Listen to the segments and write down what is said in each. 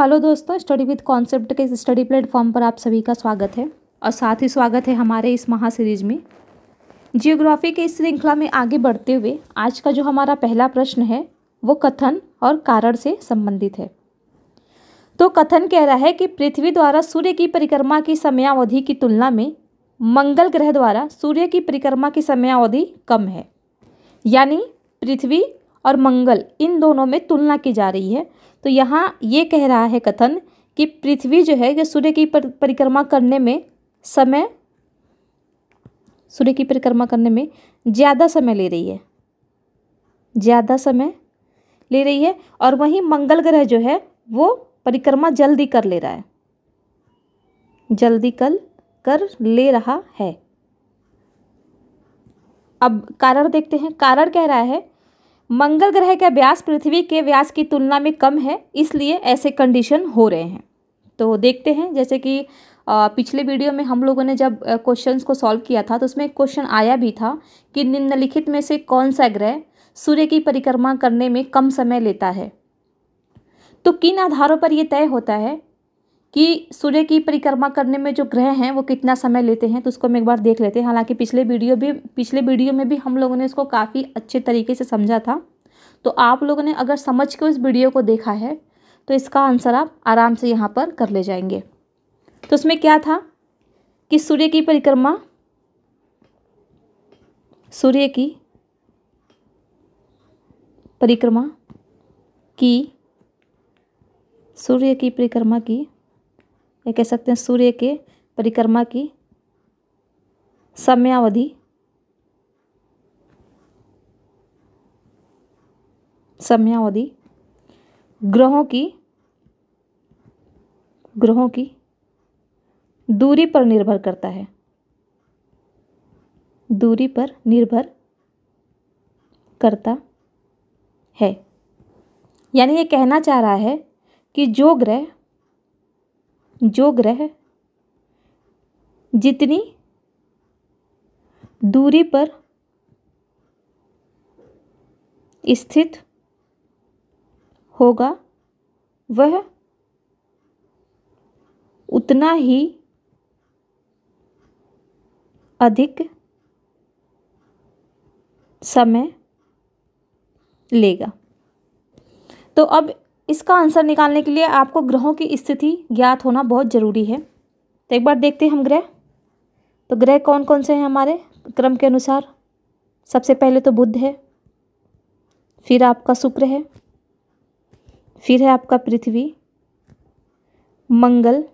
hello दोस्तों study with concept के इस स्टडी प्लेटफॉर्म पर आप सभी का स्वागत है और साथ ही स्वागत है हमारे इस महा सीरीज में जियोग्राफी की इस श्रृंखला में आगे बढ़ते हुए आज का जो हमारा पहला प्रश्न है वो कथन और कारण से संबंधित है तो कथन कह रहा है कि पृथ्वी द्वारा सूर्य की परिक्रमा की समयावधि की तुलना में मंगल ग्रह द्वारा सूर्य की परिक्रमा की समयावधि कम है यानी पृथ्वी और मंगल इन दोनों में तुलना की जा रही है तो यहाँ ये कह रहा है कथन कि पृथ्वी जो है ये सूर्य की पर, परिक्रमा करने में समय सूर्य की परिक्रमा करने में ज़्यादा समय ले रही है ज़्यादा समय ले रही है और वहीं मंगल ग्रह जो है वो परिक्रमा जल्दी कर ले रहा है जल्दी कल कर ले रहा है अब कारण देखते हैं कारण कह रहा है मंगल ग्रह का व्यास पृथ्वी के व्यास की तुलना में कम है इसलिए ऐसे कंडीशन हो रहे हैं तो देखते हैं जैसे कि पिछले वीडियो में हम लोगों ने जब क्वेश्चंस को सॉल्व किया था तो उसमें एक क्वेश्चन आया भी था कि निम्नलिखित में से कौन सा ग्रह सूर्य की परिक्रमा करने में कम समय लेता है तो किन आधारों पर यह तय होता है कि सूर्य की परिक्रमा करने में जो ग्रह हैं वो कितना समय लेते हैं तो उसको हम एक बार देख लेते हैं हालांकि पिछले वीडियो भी पिछले वीडियो में भी हम लोगों ने इसको काफ़ी अच्छे तरीके से समझा था तो आप लोगों ने अगर समझ के उस वीडियो को देखा है तो इसका आंसर आप आराम से यहाँ पर कर ले जाएंगे तो उसमें क्या था कि सूर्य की परिक्रमा सूर्य की परिक्रमा की सूर्य की परिक्रमा की या कह सकते हैं सूर्य के परिक्रमा की समयावधि समयावधि ग्रहों की ग्रहों की दूरी पर निर्भर करता है दूरी पर निर्भर करता है यानी ये कहना चाह रहा है कि जो ग्रह जो ग्रह जितनी दूरी पर स्थित होगा वह उतना ही अधिक समय लेगा तो अब इसका आंसर निकालने के लिए आपको ग्रहों की स्थिति ज्ञात होना बहुत ज़रूरी है तो एक बार देखते हैं हम ग्रह तो ग्रह कौन कौन से हैं हमारे क्रम के अनुसार सबसे पहले तो बुध है फिर आपका शुक्र है फिर है आपका पृथ्वी मंगल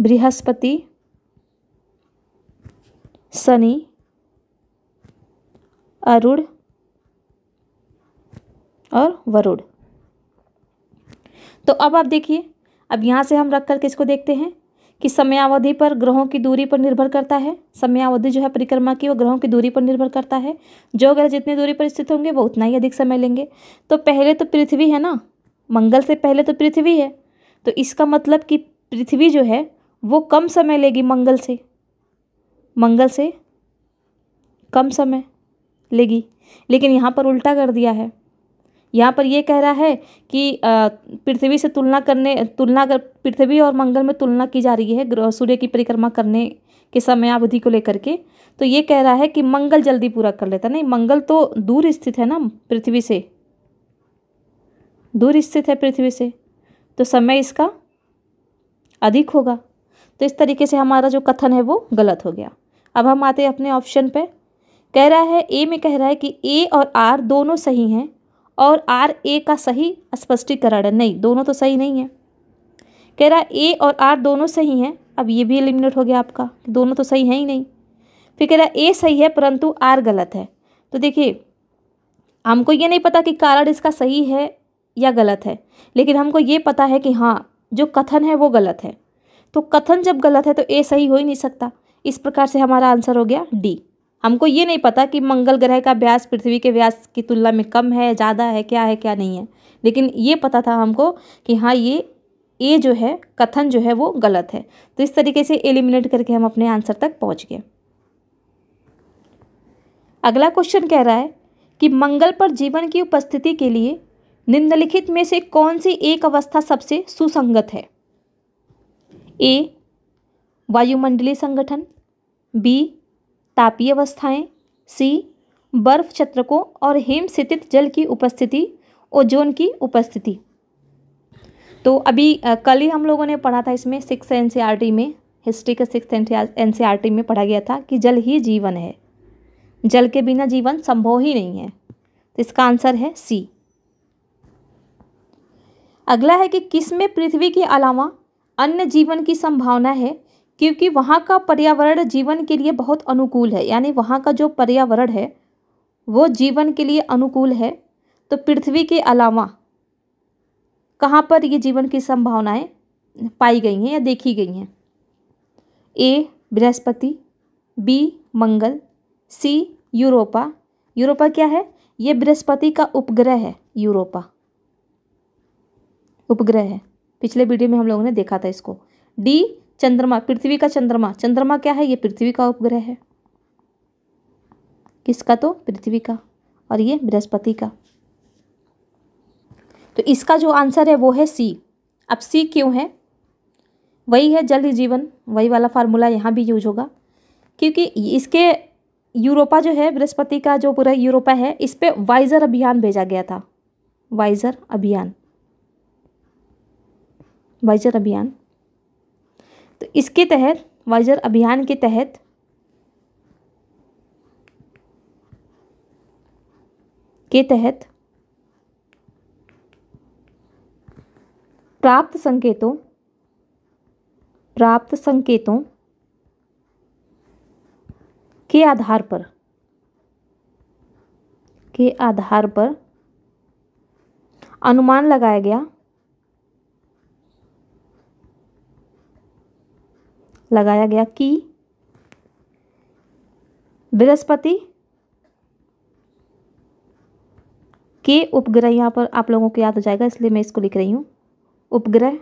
बृहस्पति शनि अरुण और वरुण तो अब आप देखिए अब यहाँ से हम रख कर किसको देखते हैं कि समयावधि पर ग्रहों की दूरी पर निर्भर करता है समयावधि जो है परिक्रमा की वो ग्रहों की दूरी पर निर्भर करता है जो ग्रह जितनी दूरी पर स्थित होंगे वो उतना ही अधिक समय लेंगे तो पहले तो पृथ्वी है ना मंगल से पहले तो पृथ्वी है तो इसका मतलब कि पृथ्वी जो है वो कम समय लेगी मंगल से मंगल से कम समय लेगी लेकिन यहाँ पर उल्टा कर दिया है यहाँ पर ये कह रहा है कि पृथ्वी से तुलना करने तुलना कर पृथ्वी और मंगल में तुलना की जा रही है ग्रह सूर्य की परिक्रमा करने के समय अवधि को लेकर के तो ये कह रहा है कि मंगल जल्दी पूरा कर लेता नहीं मंगल तो दूर स्थित है ना पृथ्वी से दूर स्थित है पृथ्वी से तो समय इसका अधिक होगा तो इस तरीके से हमारा जो कथन है वो गलत हो गया अब हम आते हैं अपने ऑप्शन पे कह रहा है ए में कह रहा है कि ए और आर दोनों सही हैं और आर ए का सही स्पष्टीकरण है नहीं दोनों तो सही नहीं है कह रहा ए और आर दोनों सही हैं अब ये भी एलिमिनेट हो गया आपका दोनों तो सही है ही नहीं फिर कह रहा ए सही है परंतु आर गलत है तो देखिए हमको ये नहीं पता कि कारण इसका सही है या गलत है लेकिन हमको ये पता है कि हाँ जो कथन है वो गलत है तो कथन जब गलत है तो ए सही हो ही नहीं सकता इस प्रकार से हमारा आंसर हो गया डी हमको ये नहीं पता कि मंगल ग्रह का व्यास पृथ्वी के व्यास की तुलना में कम है ज़्यादा है क्या है क्या नहीं है लेकिन ये पता था हमको कि हाँ ये ये जो है कथन जो है वो गलत है तो इस तरीके से एलिमिनेट करके हम अपने आंसर तक पहुँच गए अगला क्वेश्चन कह रहा है कि मंगल पर जीवन की उपस्थिति के लिए निम्नलिखित में से कौन सी एक अवस्था सबसे सुसंगत है ए वायुमंडलीय संगठन बी तापीय अवस्थाएं सी बर्फ चत्रकों और हिमस्थित जल की उपस्थिति ओजोन की उपस्थिति तो अभी कल ही हम लोगों ने पढ़ा था इसमें सिक्स एन में हिस्ट्री का सिक्स एन में पढ़ा गया था कि जल ही जीवन है जल के बिना जीवन संभव ही नहीं है तो इसका आंसर है सी अगला है कि किस में पृथ्वी के अलावा अन्य जीवन की संभावना है क्योंकि वहाँ का पर्यावरण जीवन के लिए बहुत अनुकूल है यानी वहाँ का जो पर्यावरण है वो जीवन के लिए अनुकूल है तो पृथ्वी के अलावा कहाँ पर ये जीवन की संभावनाएं पाई गई हैं या देखी गई हैं A Brihaspati B Mangal C Europa Europa क्या है ये बृहस्पति का उपग्रह है यूरोपा उपग्रह है पिछले वीडियो में हम लोगों ने देखा था इसको डी चंद्रमा पृथ्वी का चंद्रमा चंद्रमा क्या है ये पृथ्वी का उपग्रह है किसका तो पृथ्वी का और ये बृहस्पति का तो इसका जो आंसर है वो है सी अब सी क्यों है वही है जल ही जीवन वही वाला फार्मूला यहाँ भी यूज होगा क्योंकि इसके यूरोपा जो है बृहस्पति का जो पूरा यूरोपा है इस पर वाइजर अभियान भेजा गया था वाइजर अभियान वाइजर अभियान तो इसके तहत वज्र अभियान के तहत के तहत प्राप्त संकेतों प्राप्त संकेतों के आधार पर के आधार पर अनुमान लगाया गया लगाया गया की बृहस्पति के उपग्रह यहाँ पर आप लोगों को याद हो जाएगा इसलिए मैं इसको लिख रही हूँ उपग्रह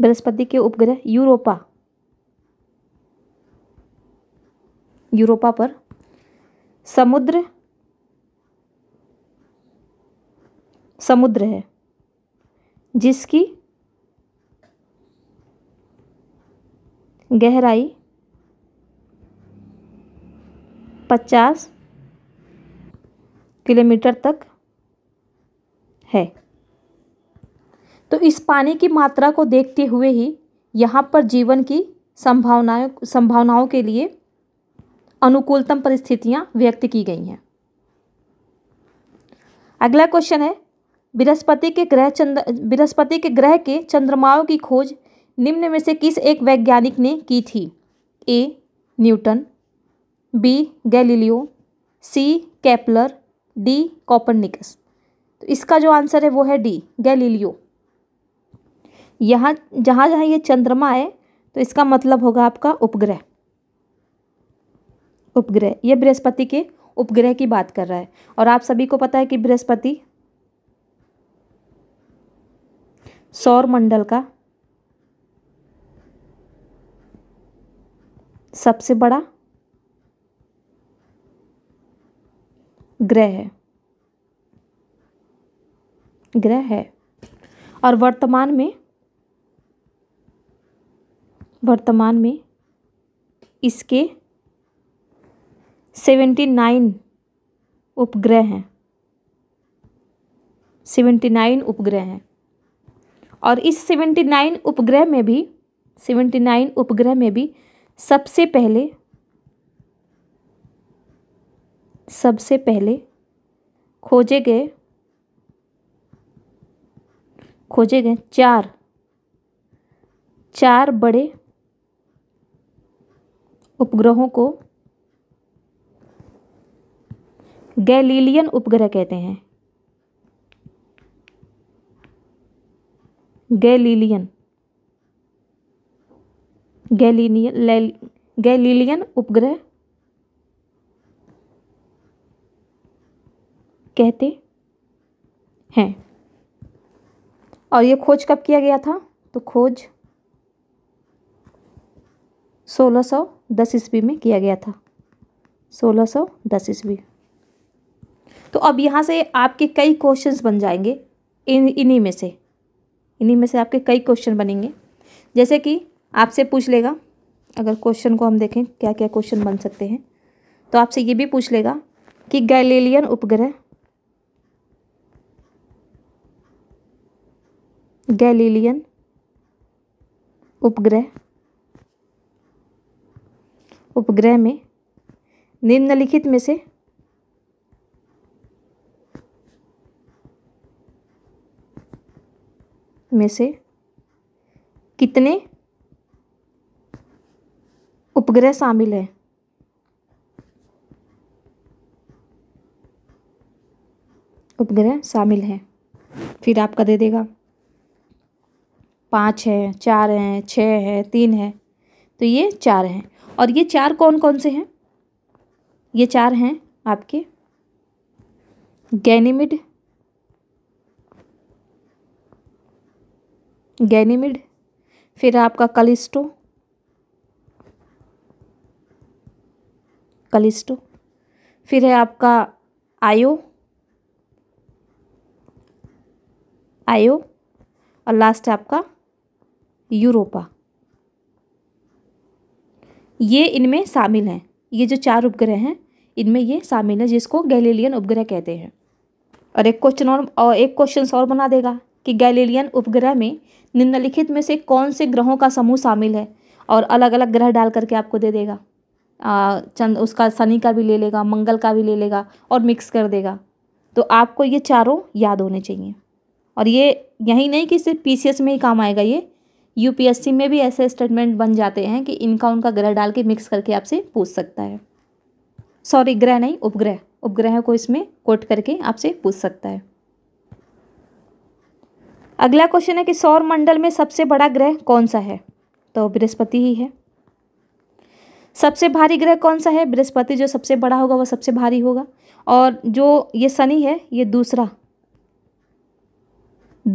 बृहस्पति के उपग्रह यूरोपा यूरोपा पर समुद्र समुद्र है जिसकी गहराई पचास किलोमीटर तक है तो इस पानी की मात्रा को देखते हुए ही यहाँ पर जीवन की संभावनाएं संभावनाओं के लिए अनुकूलतम परिस्थितियाँ व्यक्त की गई हैं अगला क्वेश्चन है बृहस्पति के ग्रह चंद्र बृहस्पति के ग्रह के चंद्रमाओं की खोज निम्न में से किस एक वैज्ञानिक ने की थी A Newton B Galileo C Kepler D Copernicus तो इसका जो आंसर है वो है डी गैलीलियो यहाँ जहाँ जहाँ ये चंद्रमा है तो इसका मतलब होगा आपका उपग्रह उपग्रह ये बृहस्पति के उपग्रह की बात कर रहा है और आप सभी को पता है कि बृहस्पति सौर मंडल का सबसे बड़ा ग्रह है ग्रह है और वर्तमान में वर्तमान में इसके सेवेंटी नाइन उपग्रह हैं सेवेंटी नाइन उपग्रह हैं और इस सेवेंटी नाइन उपग्रह में भी सेवेंटी नाइन उपग्रह में भी सबसे पहले सबसे पहले खोजे गए खोजे गए चार चार बड़े उपग्रहों को गैलीलियन उपग्रह कहते हैं गैलीलियन गैलीनियन गैलीलियन उपग्रह कहते हैं और ये खोज कब किया गया था तो खोज 1610 ईस्वी में किया गया था 1610 ईस्वी तो अब यहाँ से आपके कई क्वेश्चंस बन जाएंगे इन इन्हीं में से इन्हीं में से आपके कई क्वेश्चन बनेंगे जैसे कि आपसे पूछ लेगा अगर क्वेश्चन को हम देखें क्या क्या क्वेश्चन बन सकते हैं तो आपसे ये भी पूछ लेगा कि गैलीलियन उपग्रह गैलीलियन उपग्रह उपग्रह में निम्नलिखित में से में से कितने उपग्रह शामिल है उपग्रह शामिल हैं फिर आपका दे देगा पाँच है चार हैं छ है तीन है तो ये चार हैं और ये चार कौन कौन से हैं ये चार हैं आपके गैनीमिड गैनीमिड फिर आपका कलिस्टो कलिस्टो फिर है आपका आयो आयो और लास्ट है आपका यूरोपा ये इनमें शामिल हैं ये जो चार उपग्रह हैं इनमें ये शामिल है जिसको गैलेलियन उपग्रह कहते हैं और एक क्वेश्चन और, और एक क्वेश्चन और बना देगा कि गैलेलियन उपग्रह में निम्नलिखित में से कौन से ग्रहों का समूह शामिल है और अलग अलग ग्रह डाल करके आपको दे देगा चंद उसका शनि का भी ले लेगा मंगल का भी ले लेगा और मिक्स कर देगा तो आपको ये चारों याद होने चाहिए और ये यही नहीं कि सिर्फ पी में ही काम आएगा ये यूपीएससी में भी ऐसे स्टेटमेंट बन जाते हैं कि इनका उनका ग्रह डाल के मिक्स करके आपसे पूछ सकता है सॉरी ग्रह नहीं उपग्रह उपग्रह को इसमें कोट करके आपसे पूछ सकता है अगला क्वेश्चन है कि सौर मंडल में सबसे बड़ा ग्रह कौन सा है तो बृहस्पति ही है सबसे भारी ग्रह कौन सा है बृहस्पति जो सबसे बड़ा होगा वह सबसे भारी होगा और जो ये शनि है ये दूसरा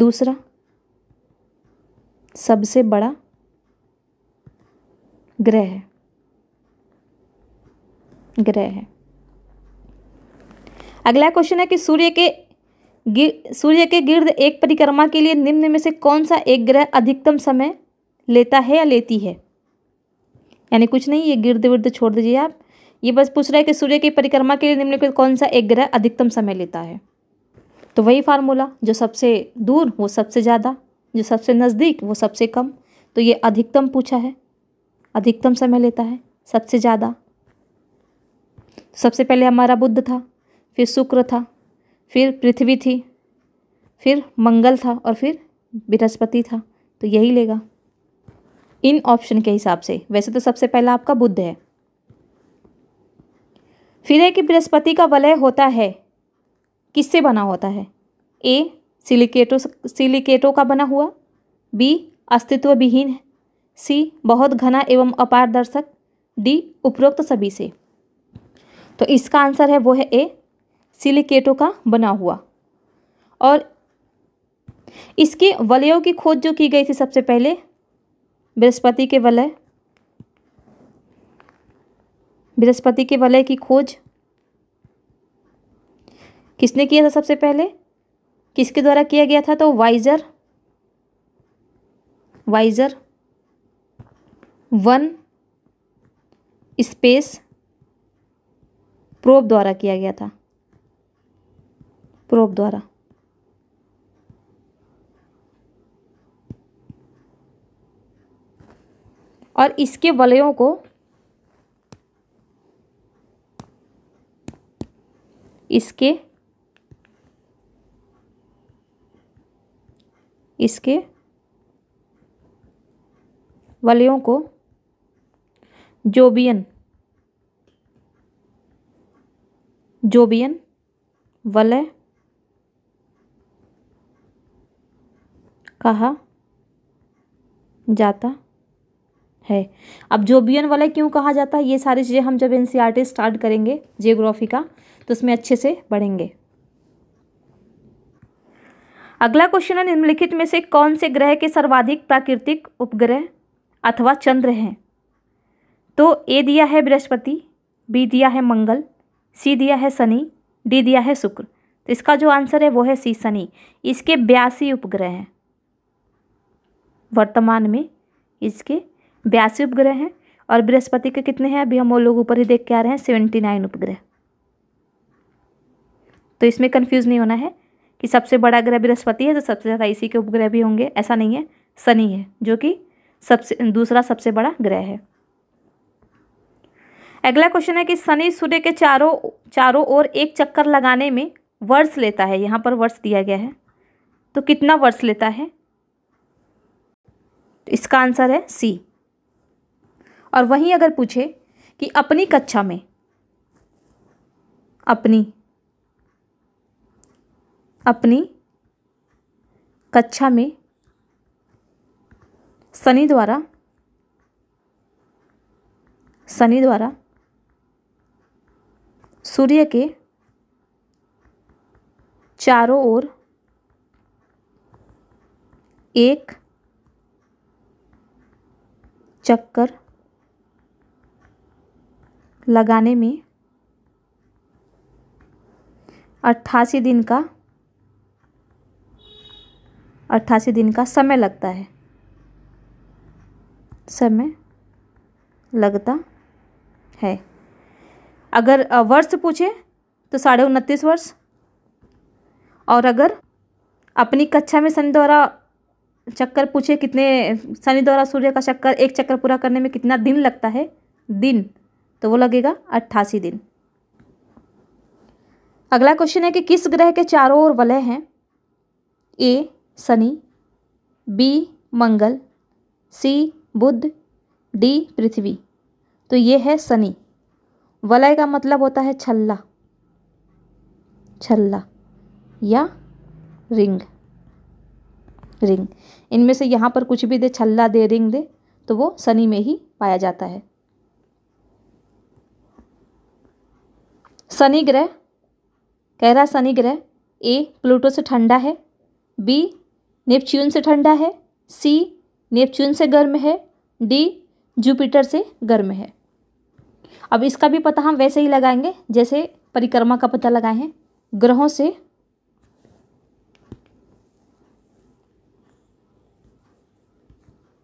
दूसरा सबसे बड़ा ग्रह है ग्रह है अगला क्वेश्चन है कि सूर्य के सूर्य के गिर्द एक परिक्रमा के लिए निम्न में से कौन सा एक ग्रह अधिकतम समय लेता है या लेती है यानी कुछ नहीं ये गिर्द विर्द छोड़ दीजिए आप ये बस पूछ रहा है कि सूर्य की परिक्रमा के लिए निम्नलिखित कौन सा एक ग्रह अधिकतम समय लेता है तो वही फार्मूला जो सबसे दूर वो सबसे ज़्यादा जो सबसे नज़दीक वो सबसे कम तो ये अधिकतम पूछा है अधिकतम समय लेता है सबसे ज़्यादा तो सबसे पहले हमारा बुद्ध था फिर शुक्र था फिर पृथ्वी थी फिर मंगल था और फिर बृहस्पति था तो यही लेगा इन ऑप्शन के हिसाब से वैसे तो सबसे पहला आपका बुद्ध है फिर है कि बृहस्पति का वलय होता है किससे बना होता है ए सिलिकेटो सिलिकेटो का बना हुआ बी अस्तित्व विहीन है सी बहुत घना एवं अपारदर्शक डी उपरोक्त सभी से तो इसका आंसर है वो है ए सिलिकेटो का बना हुआ और इसके वलयों की खोज जो की गई थी सबसे पहले बृहस्पति के वलय बृहस्पति के वलय की खोज किसने किया था सबसे पहले किसके द्वारा किया गया था तो Voyager Voyager one space probe द्वारा किया गया था प्रोब द्वारा और इसके वलयों को इसके इसके वलयों को जोबियन जोबियन वलय कहा जाता है अब जोबियन वाला क्यों कहा जाता है ये सारी चीज़ें हम जब एन स्टार्ट करेंगे जियोग्राफी का तो उसमें अच्छे से बढ़ेंगे अगला क्वेश्चन है निम्नलिखित में से कौन से ग्रह के सर्वाधिक प्राकृतिक उपग्रह अथवा चंद्र हैं तो ए दिया है बृहस्पति बी दिया है मंगल सी दिया है शनि डी दिया है शुक्र तो इसका जो आंसर है वो है सी शनि इसके बयासी उपग्रह हैं वर्तमान में इसके बयासी उपग्रह हैं और बृहस्पति के कितने हैं अभी हम वो लोग ऊपर ही देख के आ रहे हैं सेवेंटी नाइन उपग्रह तो इसमें कन्फ्यूज़ नहीं होना है कि सबसे बड़ा ग्रह बृहस्पति है तो सबसे ज़्यादा इसी के उपग्रह भी होंगे ऐसा नहीं है शनि है जो कि सबसे दूसरा सबसे बड़ा ग्रह है अगला क्वेश्चन है कि शनि सूर्य के चारों चारों ओर एक चक्कर लगाने में वर्ष लेता है यहाँ पर वर्ष दिया गया है तो कितना वर्ष लेता है इसका आंसर है सी और वहीं अगर पूछे कि अपनी कक्षा में अपनी अपनी कक्षा में शनि द्वारा शनि द्वारा सूर्य के चारों ओर एक चक्कर लगाने में अट्ठासी दिन का अट्ठासी दिन का समय लगता है समय लगता है अगर वर्ष पूछे तो साढ़े उनतीस वर्ष और अगर अपनी कक्षा में शनि द्वारा चक्कर पूछे कितने शनि द्वारा सूर्य का चक्कर एक चक्कर पूरा करने में कितना दिन लगता है दिन तो वो लगेगा अट्ठासी दिन अगला क्वेश्चन है कि किस ग्रह के चारों ओर वलय हैं A Shani B Mangal C Budh D Prithvi तो ये है शनि वलय का मतलब होता है छल्ला छल्ला या रिंग रिंग इनमें से यहाँ पर कुछ भी दे छल्ला दे रिंग दे तो वो शनि में ही पाया जाता है शनि ग्रह कह रहा शनि ग्रह ए प्लूटो से ठंडा है बी नेपच्यून से ठंडा है सी नेपच्यून से गर्म है डी जुपिटर से गर्म है अब इसका भी पता हम वैसे ही लगाएंगे जैसे परिक्रमा का पता लगाए हैं ग्रहों से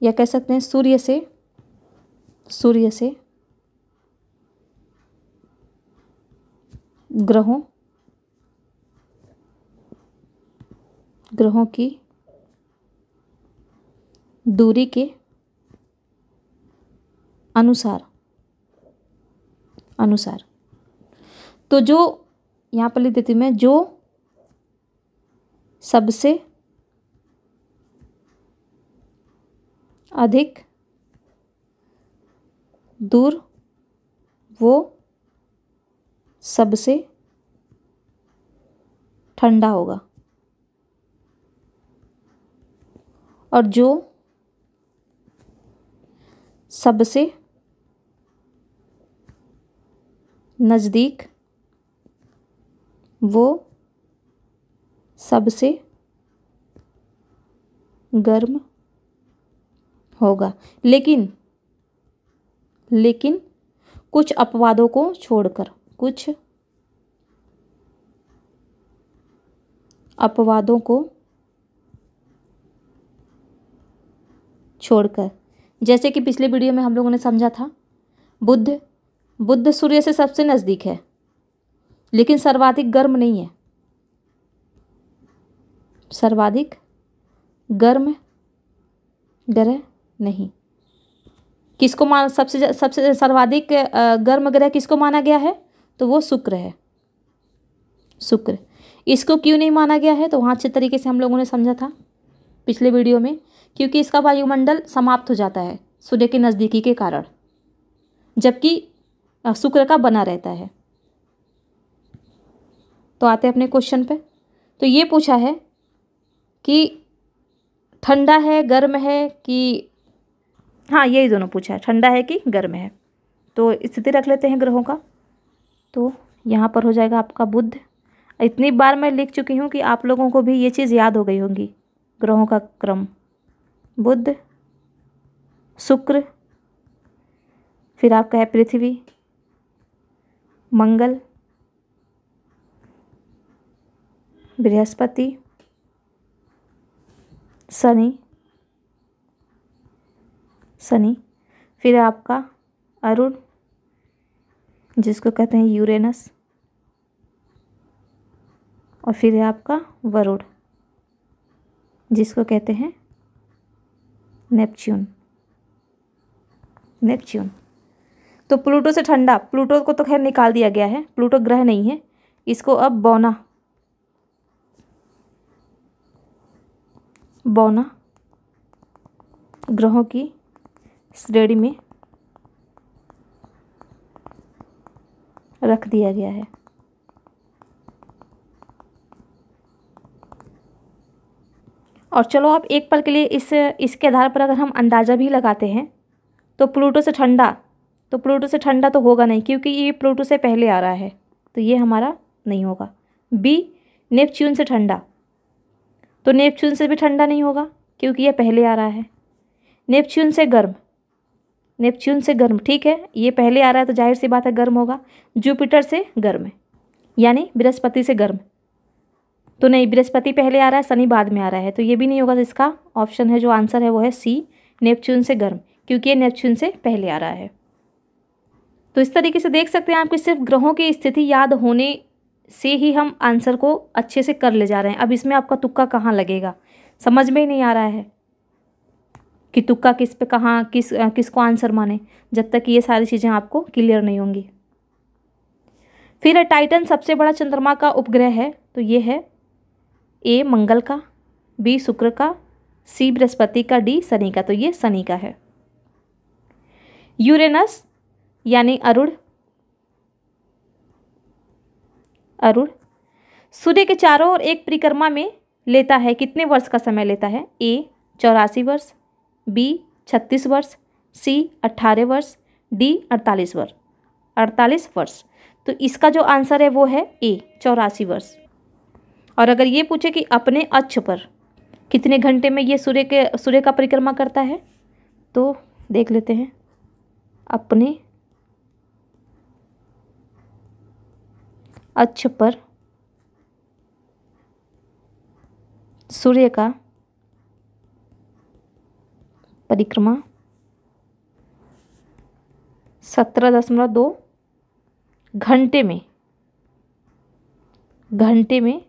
या कह सकते हैं सूर्य से सूर्य से ग्रहों ग्रहों की दूरी के अनुसार अनुसार तो जो यहाँ पर लिख देती मैं जो सबसे अधिक दूर वो सबसे ठंडा होगा और जो सबसे नज़दीक वो सबसे गर्म होगा लेकिन लेकिन कुछ अपवादों को छोड़कर कुछ अपवादों को छोड़कर जैसे कि पिछले वीडियो में हम लोगों ने समझा था बुद्ध बुद्ध सूर्य से सबसे नज़दीक है लेकिन सर्वाधिक गर्म नहीं है सर्वाधिक गर्म ग्रह नहीं किसको मान सबसे सबसे सर्वाधिक गर्म ग्रह किसको माना गया है तो वो शुक्र है शुक्र इसको क्यों नहीं माना गया है तो वहाँ अच्छे तरीके से हम लोगों ने समझा था पिछले वीडियो में क्योंकि इसका वायुमंडल समाप्त हो जाता है सूर्य के नज़दीकी के कारण जबकि शुक्र का बना रहता है तो आते हैं अपने क्वेश्चन पे तो ये पूछा है कि ठंडा है गर्म है कि हाँ यही दोनों पूछा है ठंडा है कि गर्म है तो स्थिति रख लेते हैं ग्रहों का तो यहाँ पर हो जाएगा आपका बुध इतनी बार मैं लिख चुकी हूँ कि आप लोगों को भी ये चीज़ याद हो गई होगी ग्रहों का क्रम बुध शुक्र फिर आपका है पृथ्वी मंगल बृहस्पति शनि शनि फिर आपका अरुण जिसको कहते हैं यूरेनस और फिर है आपका वरुण जिसको कहते हैं नेपच्यून नेपच्यून तो प्लूटो से ठंडा प्लूटो को तो खैर निकाल दिया गया है प्लूटो ग्रह नहीं है इसको अब बौना बौना ग्रहों की श्रेणी में रख दिया गया है और चलो आप एक पल के लिए इस इसके आधार पर अगर हम अंदाज़ा भी लगाते हैं तो प्लूटो से ठंडा तो प्लूटो से ठंडा तो होगा नहीं क्योंकि ये प्लूटो से पहले आ रहा है तो ये हमारा नहीं होगा बी नेपच्यून से ठंडा तो नेपच्यून से भी ठंडा नहीं होगा क्योंकि यह पहले आ रहा है नेपच्यून से गर्म नेपच्यून से गर्म ठीक है ये पहले आ रहा है तो जाहिर सी बात है गर्म होगा जुपिटर से गर्म है यानी बृहस्पति से गर्म तो नहीं बृहस्पति पहले आ रहा है शनि बाद में आ रहा है तो ये भी नहीं होगा तो इसका ऑप्शन है जो आंसर है वो है सी नेपच्यून से गर्म क्योंकि ये नेपच्यून से पहले आ रहा है तो इस तरीके से देख सकते हैं आपको सिर्फ ग्रहों की स्थिति याद होने से ही हम आंसर को अच्छे से कर ले जा रहे हैं अब इसमें आपका तुक्का कहाँ लगेगा समझ में ही नहीं आ रहा है कि तुक्का किस पे कहाँ किस किसको आंसर माने जब तक ये सारी चीज़ें आपको क्लियर नहीं होंगी फिर टाइटन सबसे बड़ा चंद्रमा का उपग्रह है तो ये है ए मंगल का बी शुक्र का सी बृहस्पति का डी शनि का तो ये शनि का है यूरेनस यानी अरुण अरुण सूर्य के चारों ओर एक परिक्रमा में लेता है कितने वर्ष का समय लेता है ए चौरासी वर्ष बी छत्तीस वर्ष सी अट्ठारह वर्ष डी अड़तालीस वर्ष अड़तालीस वर्ष तो इसका जो आंसर है वो है ए चौरासी वर्ष और अगर ये पूछे कि अपने अक्ष पर कितने घंटे में ये सूर्य के सूर्य का परिक्रमा करता है तो देख लेते हैं अपने अक्ष पर सूर्य का परिक्रमा सत्रह दशमलव दो घंटे में घंटे में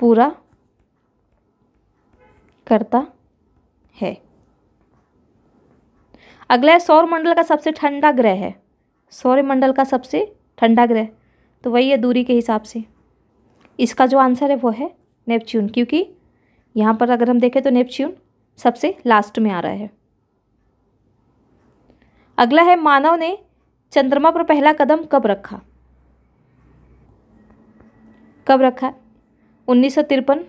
पूरा करता है अगला है सौर मंडल का सबसे ठंडा ग्रह है सौरमंडल का सबसे ठंडा ग्रह तो वही है दूरी के हिसाब से इसका जो आंसर है वो है नेपच्यून क्योंकि यहाँ पर अगर हम देखें तो नेपच्यून सबसे लास्ट में आ रहा है अगला है मानव ने चंद्रमा पर पहला कदम कब रखा कब रखा उन्नीस सौ तिरपन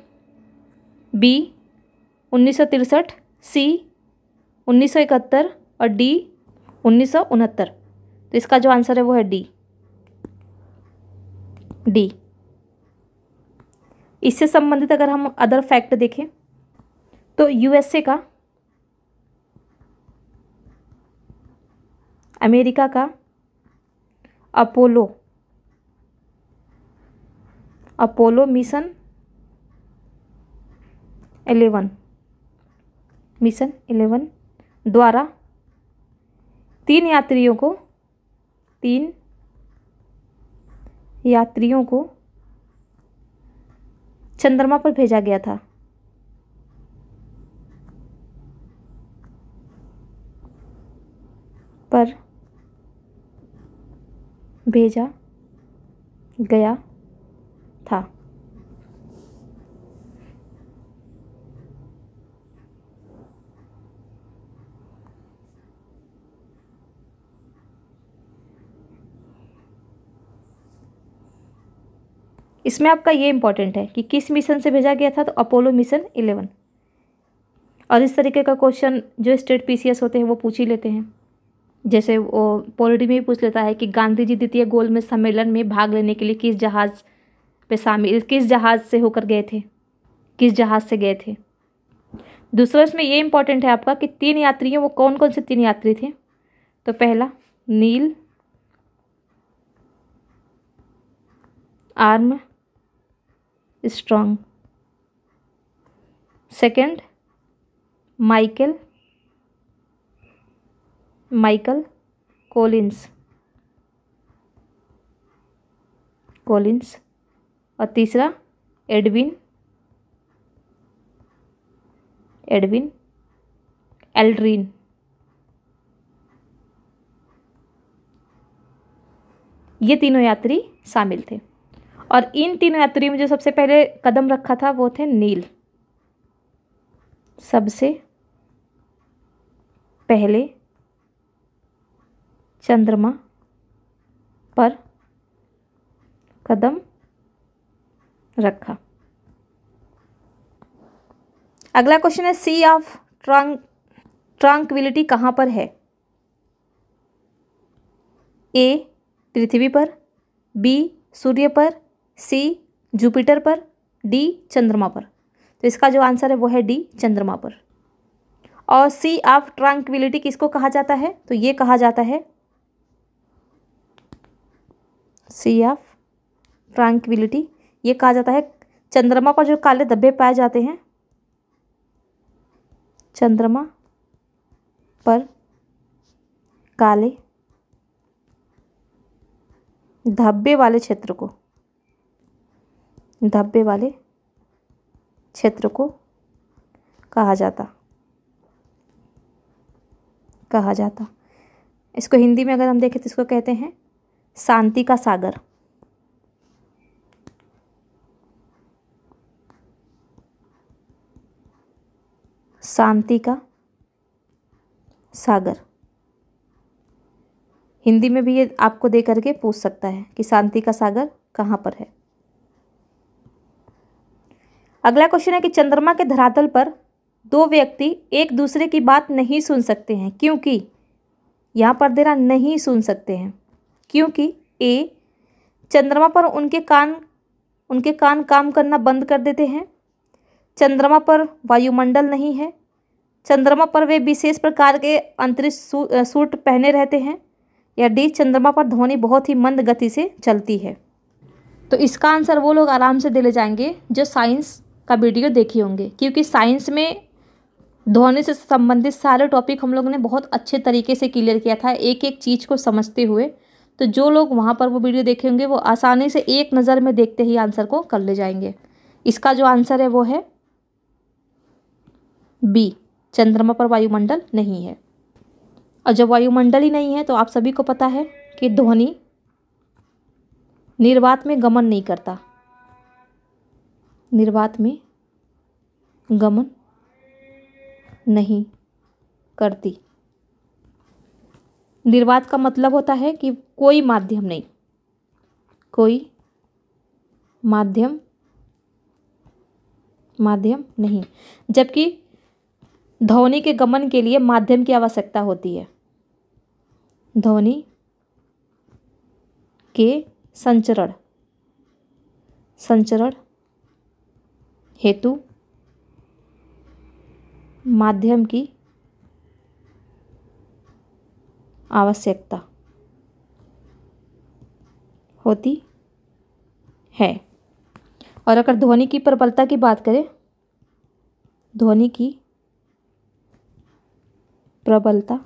बी उन्नीस सौ तिरसठ सी उन्नीस सौ इकहत्तर और डी उन्नीस सौ उनहत्तर तो इसका जो आंसर है वो है डी डी इससे संबंधित अगर हम अदर फैक्ट देखें तो यूएसए का अमेरिका का Apollo Apollo mission eleven mission eleven द्वारा तीन यात्रियों को तीन यात्रियों को चंद्रमा पर भेजा गया था पर भेजा गया था इसमें आपका ये इंपॉर्टेंट है कि किस मिशन से भेजा गया था तो अपोलो मिशन इलेवन और इस तरीके का क्वेश्चन जो स्टेट पीसीएस होते हैं वो पूछ ही लेते हैं जैसे वो पॉलिटी में भी पूछ लेता है कि गांधी जी द्वितीय गोल में सम्मेलन में भाग लेने के लिए किस जहाज़ पे शामिल किस जहाज़ से होकर गए थे किस जहाज़ से गए थे दूसरा इसमें ये इम्पोर्टेंट है आपका कि तीन यात्री हैं वो कौन कौन से तीन यात्री थे तो पहला Neil Armstrong second Michael Michael Collins Collins और तीसरा एडविन एडविन एल्ड्रीन ये तीनों यात्री शामिल थे और इन तीनों यात्रियों में जो सबसे पहले कदम रखा था वो थे नील सबसे पहले चंद्रमा पर कदम रखा अगला क्वेश्चन है सी ऑफ ट्रांक ट्रांक्विलिटी कहाँ पर है ए पृथ्वी पर बी सूर्य पर सी जुपिटर पर डी चंद्रमा पर तो इसका जो आंसर है वो है डी चंद्रमा पर और सी ऑफ ट्रांक्विलिटी किसको कहा जाता है तो ये कहा जाता है सी ऑफ ट्रैंक्विलिटी ये कहा जाता है चंद्रमा पर जो काले धब्बे पाए जाते हैं चंद्रमा पर काले धब्बे वाले क्षेत्र को धब्बे वाले क्षेत्र को कहा जाता कहा जाता इसको हिंदी में अगर हम देखें तो इसको कहते हैं शांति का सागर शांति का सागर हिंदी में भी ये आपको दे करके पूछ सकता है कि शांति का सागर कहाँ पर है अगला क्वेश्चन है कि चंद्रमा के धरातल पर दो व्यक्ति एक दूसरे की बात नहीं सुन सकते हैं क्योंकि यहाँ पर देना नहीं सुन सकते हैं क्योंकि ए चंद्रमा पर उनके कान उनके कान काम करना बंद कर देते हैं चंद्रमा पर वायुमंडल नहीं है चंद्रमा पर वे विशेष प्रकार के अंतरिक्ष सूट पहने रहते हैं या डी चंद्रमा पर ध्वनि बहुत ही मंद गति से चलती है तो इसका आंसर वो लोग आराम से दे ले जाएंगे जो साइंस का वीडियो देखे होंगे क्योंकि साइंस में ध्वनि से संबंधित सारे टॉपिक हम लोग ने बहुत अच्छे तरीके से क्लियर किया था एक एक चीज़ को समझते हुए तो जो लोग वहाँ पर वो वीडियो देखे होंगे वो आसानी से एक नज़र में देखते ही आंसर को कर ले जाएंगे इसका जो आंसर है वो है बी चंद्रमा पर वायुमंडल नहीं है और जब वायुमंडल ही नहीं है तो आप सभी को पता है कि ध्वनि निर्वात में गमन नहीं करता निर्वात में गमन नहीं करती निर्वात का मतलब होता है कि कोई माध्यम नहीं कोई माध्यम माध्यम नहीं जबकि ध्वनि के गमन के लिए माध्यम की आवश्यकता होती है ध्वनि के संचरण संचरण हेतु माध्यम की आवश्यकता होती है और अगर ध्वनि की प्रबलता की बात करें ध्वनि की प्रबलता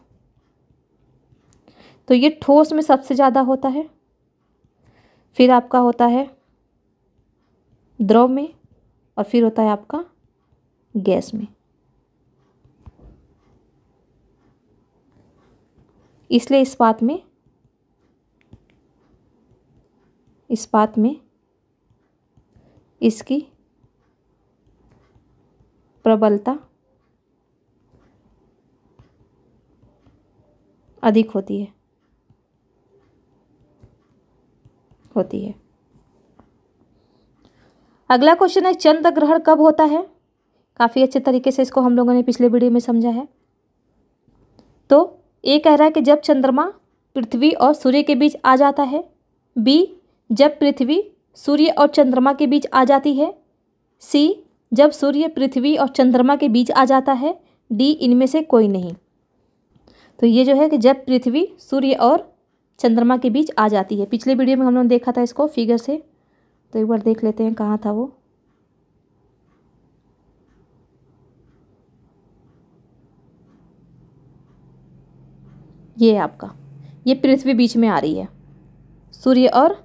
तो ये ठोस में सबसे ज़्यादा होता है फिर आपका होता है द्रव में और फिर होता है आपका गैस में इसलिए इस बात में इस बात में इसकी प्रबलता अधिक होती है होती है अगला क्वेश्चन है चंद्र ग्रहण कब होता है काफ़ी अच्छे तरीके से इसको हम लोगों ने पिछले वीडियो में समझा है तो ए कह रहा है कि जब चंद्रमा पृथ्वी और सूर्य के बीच आ जाता है बी जब पृथ्वी सूर्य और चंद्रमा के बीच आ जाती है सी जब सूर्य पृथ्वी और चंद्रमा के बीच आ जाता है डी इनमें से कोई नहीं तो ये जो है कि जब पृथ्वी सूर्य और चंद्रमा के बीच आ जाती है पिछले वीडियो में हम लोगों ने देखा था इसको फिगर से तो एक बार देख लेते हैं कहाँ था वो ये है आपका ये पृथ्वी बीच में आ रही है सूर्य और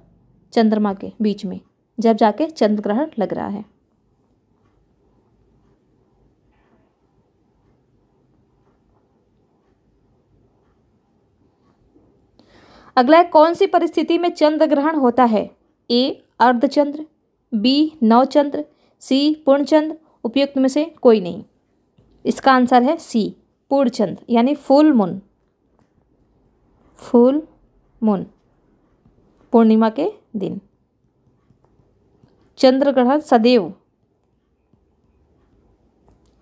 चंद्रमा के बीच में जब जाके चंद्र ग्रहण लग रहा है अगला है कौन सी परिस्थिति में चंद्र ग्रहण होता है ए अर्धचंद्र बी नवचंद्र सी पूर्णचंद्र उपयुक्त में से कोई नहीं इसका आंसर है सी पूर्णचंद्र यानी फुल मून फुल मून पूर्णिमा के दिन चंद्र ग्रहण सदैव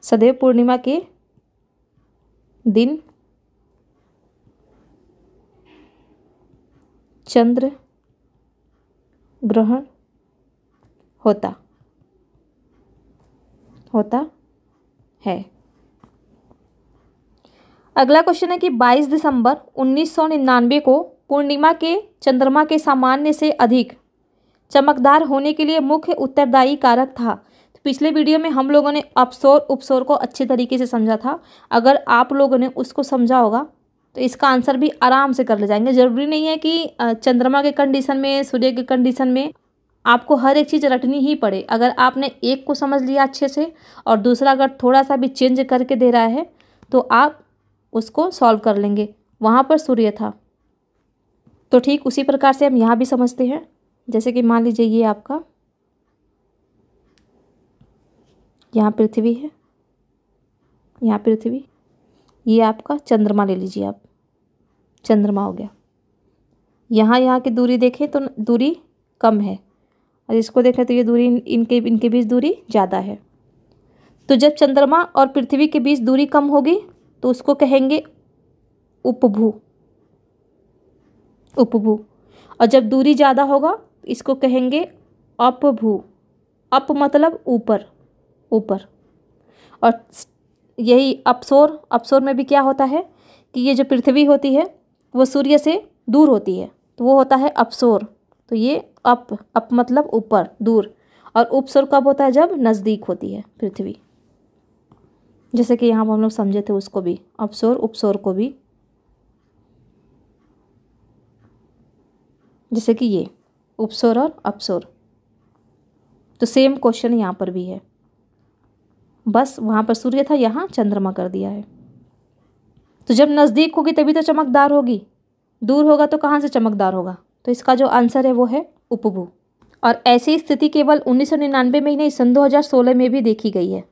सदैव पूर्णिमा के दिन चंद्र ग्रहण होता होता है अगला क्वेश्चन है कि 22 दिसंबर 1999 को पूर्णिमा के चंद्रमा के सामान्य से अधिक चमकदार होने के लिए मुख्य उत्तरदायी कारक था तो पिछले वीडियो में हम लोगों ने अपसोर उपसोर को अच्छे तरीके से समझा था अगर आप लोगों ने उसको समझा होगा तो इसका आंसर भी आराम से कर ले जाएंगे ज़रूरी नहीं है कि चंद्रमा के कंडीशन में सूर्य के कंडीशन में आपको हर एक चीज़ रटनी ही पड़े अगर आपने एक को समझ लिया अच्छे से और दूसरा अगर थोड़ा सा भी चेंज करके दे रहा है तो आप उसको सॉल्व कर लेंगे वहाँ पर सूर्य था तो ठीक उसी प्रकार से हम यहाँ भी समझते हैं जैसे कि मान लीजिए ये आपका यहाँ पृथ्वी है यहाँ पृथ्वी ये आपका चंद्रमा ले लीजिए आप चंद्रमा हो गया यहाँ यहाँ की दूरी देखें तो दूरी कम है और इसको देखें तो ये दूरी इनके इनके बीच दूरी ज़्यादा है तो जब चंद्रमा और पृथ्वी के बीच दूरी कम होगी तो उसको कहेंगे उपभू उपभू और जब दूरी ज़्यादा होगा इसको कहेंगे अपभू अप मतलब ऊपर ऊपर और यही अपसोर अपसोर में भी क्या होता है कि ये जो पृथ्वी होती है वो सूर्य से दूर होती है तो वो होता है अपसोर तो ये अप अप मतलब ऊपर दूर और उपसोर कब होता है जब नज़दीक होती है पृथ्वी जैसे कि यहाँ पर हम लोग समझे थे उसको भी अपसोर उपसोर को भी जैसे कि ये उपसोर और अपसोर तो सेम क्वेश्चन यहाँ पर भी है बस वहाँ पर सूर्य था यहाँ चंद्रमा कर दिया है तो जब नज़दीक होगी तभी तो चमकदार होगी दूर होगा तो कहाँ से चमकदार होगा तो इसका जो आंसर है वो है उपभू और ऐसी स्थिति केवल उन्नीस में ही नहीं सन 2016 में भी देखी गई है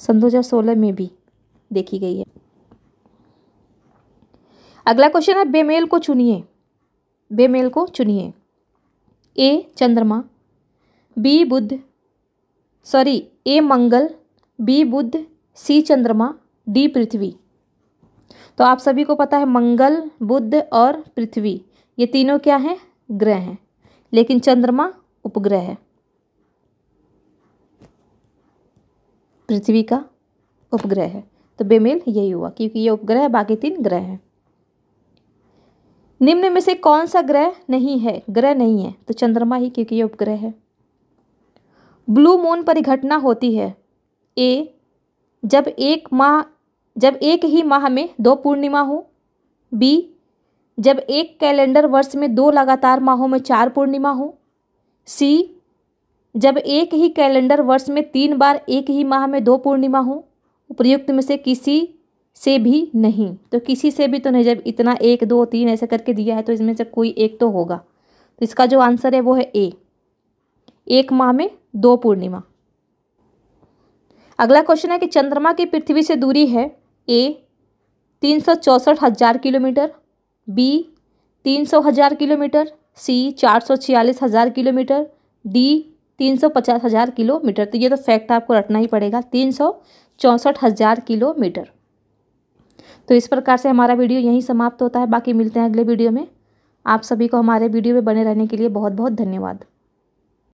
सन 2016 में भी देखी गई है अगला क्वेश्चन है बेमेल को चुनिए बेमेल को चुनिए A Chandrama B Buddh sorry A Mangal B Buddh C Chandrama D Prithvi तो आप सभी को पता है मंगल बुद्ध और पृथ्वी ये तीनों क्या हैं ग्रह हैं लेकिन चंद्रमा उपग्रह है पृथ्वी का उपग्रह है तो बेमेल यही हुआ क्योंकि ये उपग्रह है बाकी तीन ग्रह हैं निम्न में से कौन सा ग्रह नहीं है ग्रह नहीं है तो चंद्रमा ही क्योंकि ये उपग्रह है ब्लू मून परिघटना होती है ए जब एक माह जब एक ही माह में दो पूर्णिमा हो बी जब एक कैलेंडर वर्ष में दो लगातार माहों में चार पूर्णिमा हो सी जब एक ही कैलेंडर वर्ष में तीन बार एक ही माह में दो पूर्णिमा हो उपयुक्त में से किसी से भी नहीं तो किसी से भी तो नहीं जब इतना एक दो तीन ऐसे करके दिया है तो इसमें से कोई एक तो होगा तो इसका जो आंसर है वो है ए एक माह में दो पूर्णिमा अगला क्वेश्चन है कि चंद्रमा की पृथ्वी से दूरी है ए तीन सौ चौंसठ हज़ार किलोमीटर बी तीन सौ हज़ार किलोमीटर सी चार सौ छियालीस हज़ार किलोमीटर डी तीन सौ पचास हज़ार किलोमीटर तो ये तो फैक्ट आपको रटना ही पड़ेगा तीन सौ चौंसठ हज़ार किलोमीटर तो इस प्रकार से हमारा वीडियो यहीं समाप्त होता है बाकी मिलते हैं अगले वीडियो में आप सभी को हमारे वीडियो में बने रहने के लिए बहुत बहुत धन्यवाद